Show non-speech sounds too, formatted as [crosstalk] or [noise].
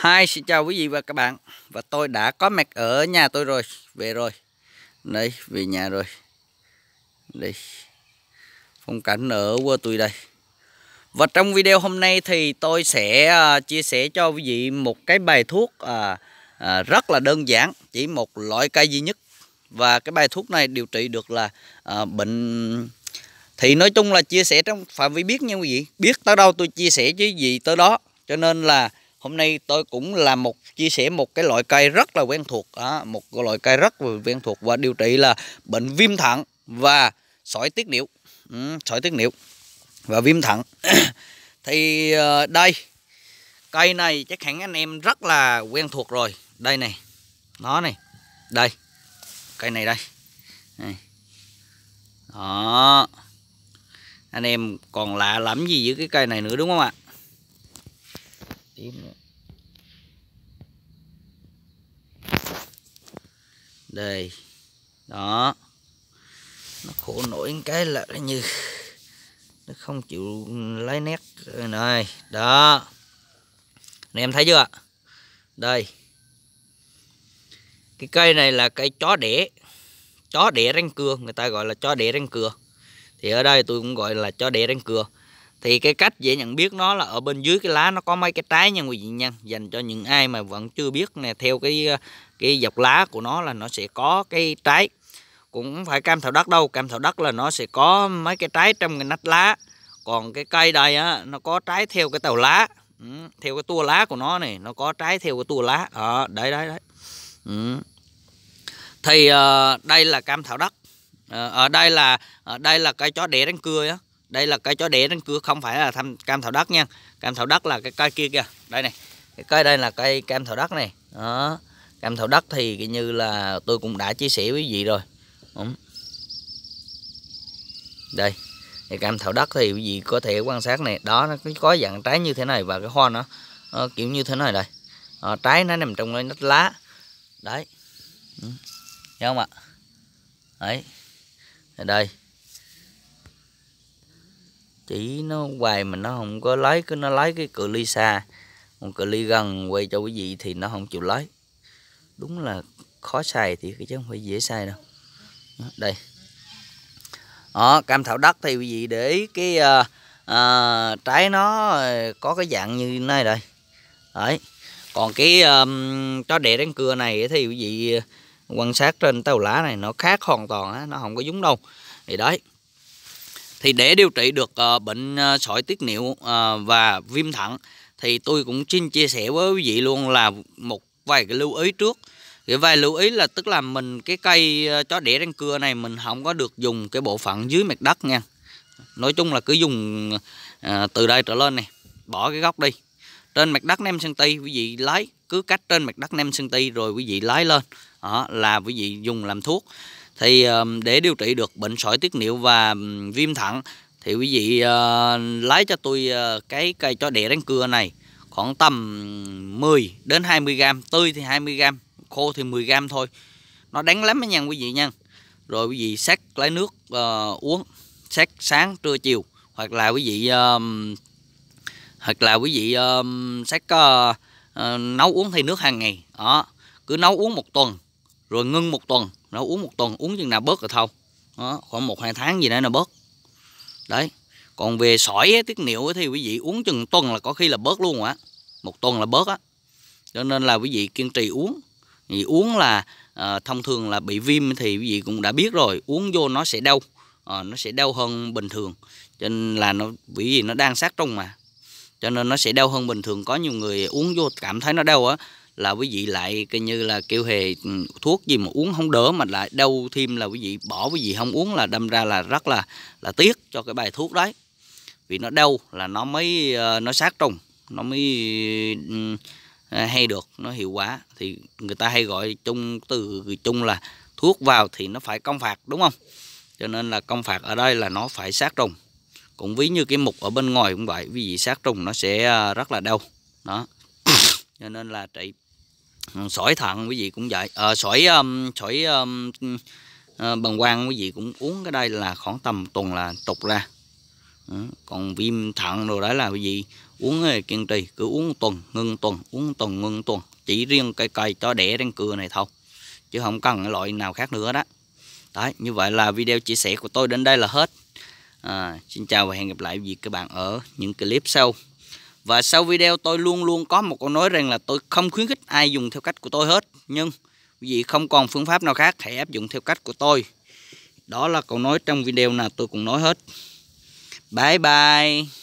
hai xin chào quý vị và các bạn Và tôi đã có mặt ở nhà tôi rồi Về rồi Đây, về nhà rồi Đây Phong cảnh ở quê tôi đây Và trong video hôm nay thì tôi sẽ à, chia sẻ cho quý vị một cái bài thuốc à, à, rất là đơn giản Chỉ một loại cây duy nhất Và cái bài thuốc này điều trị được là à, bệnh Thì nói chung là chia sẻ trong phạm vi biết nha quý vị Biết tới đâu tôi chia sẻ với quý vị tới đó Cho nên là hôm nay tôi cũng làm một chia sẻ một cái loại cây rất là quen thuộc à, một loại cây rất là quen thuộc và điều trị là bệnh viêm thận và sỏi tiết niệu ừ, sỏi tiết niệu và viêm thận [coughs] thì ờ, đây cây này chắc hẳn anh em rất là quen thuộc rồi đây này nó này đây cây này đây này. đó anh em còn lạ lắm gì với cái cây này nữa đúng không ạ tím nữa. đây đó nó khổ nổi cái là như nó không chịu lấy nét này đó này em thấy chưa đây cái cây này là cây chó đẻ chó đẻ răng cưa người ta gọi là chó đẻ răng cưa thì ở đây tôi cũng gọi là chó đẻ răng cưa thì cái cách dễ nhận biết nó là ở bên dưới cái lá nó có mấy cái trái nha quý vị nha dành cho những ai mà vẫn chưa biết nè theo cái ờ, cái dọc lá của nó là nó sẽ có cái trái cũng phải cam thảo đất đâu cam thảo đất là nó sẽ có mấy cái trái trong cái nách lá còn cái cây đây á nó có trái theo cái tàu lá ừ, theo cái tua lá của nó này nó có trái theo cái tua lá ở à, đấy đấy đấy ừ. thì uh, đây là cam thảo đất uh, ở đây là ở đây là cây chó đẻ đánh cưa á đây là cây chó đẻ trên cửa không phải là thăm cam thảo đất nha cam thảo đất là cái cây kia kìa đây này cái cây đây là cây cam thảo đất này đó cam thảo đất thì cái như là tôi cũng đã chia sẻ với vị rồi đúng đây thì cam thảo đất thì quý vị có thể quan sát này đó nó có dạng trái như thế này và cái hoa nó, nó kiểu như thế này đây à, trái nó nằm trong nách lá đấy ừ. thấy không ạ đấy đây chỉ nó quay mà nó không có lấy cứ nó lấy cái cự ly xa còn cự ly gần quay cho quý vị thì nó không chịu lấy đúng là khó xài thì chứ không phải dễ xài đâu đây đó, cam thảo đất thì quý vị để cái à, à, trái nó ờ, có cái dạng như này đây đấy còn cái um, chó đẻ đánh cưa này thì quý vị quan sát trên tàu lá này nó khác hoàn toàn á nó không có giống đâu thì đấy thì để điều trị được uh, bệnh uh, sỏi tiết niệu uh, và viêm thận thì tôi cũng xin chia sẻ với quý vị luôn là một vài cái lưu ý trước cái vài lưu ý là tức là mình cái cây chó đẻ răng cưa này mình không có được dùng cái bộ phận dưới mặt đất nha nói chung là cứ dùng à, từ đây trở lên này bỏ cái gốc đi trên mặt đất sân ti quý vị lấy cứ cách trên mặt đất sân ti rồi quý vị lái lên đó, là quý vị dùng làm thuốc thì để điều trị được bệnh sỏi tiết niệu và viêm thận thì quý vị ờ, lấy cho tôi ờ, cái cây cho đẻ đánh cưa này khoảng tầm 10 đến 20 gram tươi thì 20 gram khô thì 10 gram thôi nó đắng lắm nha quý vị nha rồi quý vị sắc lấy nước uh, uống sắc sáng trưa chiều hoặc là quý vị uh, hoặc là quý vị uh, sắc uh, uh, nấu uống thì nước hàng ngày đó cứ nấu uống một tuần rồi ngưng một tuần nó uống một tuần uống chừng nào bớt rồi thôi đó, khoảng một hai tháng gì nữa là bớt đấy còn về sỏi ấy, tiết niệu ấy, thì quý vị uống chừng tuần là có khi là bớt luôn á một tuần là bớt á cho nên là quý vị kiên trì uống thì uống là à, thông thường là bị viêm thì quý vị cũng đã biết rồi uống vô nó sẽ đau à, nó sẽ đau hơn bình thường cho nên là nó bởi vì nó đang sát trong mà cho nên nó sẽ đau hơn bình thường có nhiều người uống vô cảm thấy nó đau á là quý vị lại coi như là kiểu hề ừ, thuốc gì mà uống không đỡ mà lại đau thêm là quý vị bỏ quý vị không uống là đâm ra là rất là là tiếc cho cái bài thuốc đấy vì nó đau là nó mới ờ, nó sát trùng nó mới ừ, ờ, hay được nó hiệu quả thì người ta hay gọi chung từ chung là thuốc vào thì nó phải công phạt đúng không cho nên là công phạt ở đây là nó phải sát trùng cũng ví như cái mục ở bên ngoài cũng vậy vì sát trùng nó sẽ ờ, rất là đau đó [coughs] cho nên là trị Ừ, sỏi thận quý vị cũng vậy à, sỏi um, sỏi um, à, ờ, bằng quang quý vị cũng uống cái đây là khoảng tầm tuần là tục ra à, còn viêm thận rồi đấy là quý vị uống kiên trì cứ uống tuần ngưng tuần uống tuần ngưng tuần chỉ riêng cây cây cho đẻ trên cưa này thôi chứ không cần cái loại nào khác nữa đó đấy như vậy là video chia sẻ của tôi đến đây là hết à, xin chào và hẹn gặp lại quý vị các bạn ở những clip sau và sau video tôi luôn luôn có một câu nói rằng là tôi không khuyến khích ai dùng theo cách của tôi hết. Nhưng quý vị không còn phương pháp nào khác hãy áp dụng theo cách của tôi. Đó là câu nói trong video nào tôi cũng nói hết. Bye bye.